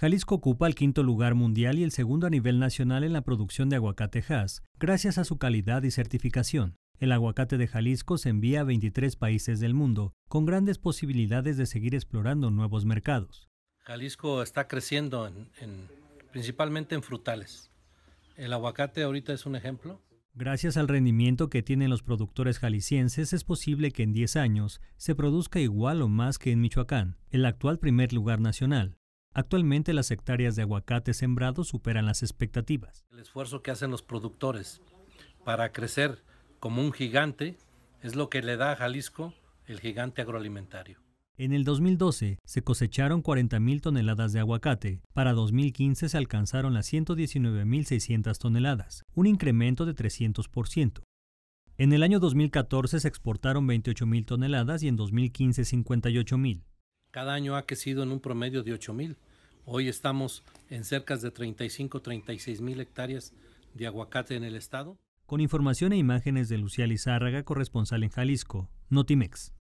Jalisco ocupa el quinto lugar mundial y el segundo a nivel nacional en la producción de aguacate Hass, gracias a su calidad y certificación. El aguacate de Jalisco se envía a 23 países del mundo, con grandes posibilidades de seguir explorando nuevos mercados. Jalisco está creciendo en, principalmente en frutales. El aguacate ahorita es un ejemplo. Gracias al rendimiento que tienen los productores jaliscienses, es posible que en 10 años se produzca igual o más que en Michoacán, el actual primer lugar nacional. Actualmente las hectáreas de aguacate sembrados superan las expectativas. El esfuerzo que hacen los productores para crecer como un gigante es lo que le da a Jalisco el gigante agroalimentario. En el 2012 se cosecharon 40.000 toneladas de aguacate, para 2015 se alcanzaron las 119.600 toneladas, un incremento de 300%. En el año 2014 se exportaron 28.000 toneladas y en 2015 58.000 cada año ha crecido en un promedio de 8 mil. Hoy estamos en cerca de 35, 36 mil hectáreas de aguacate en el estado. Con información e imágenes de Lucía Lizárraga, corresponsal en Jalisco, Notimex.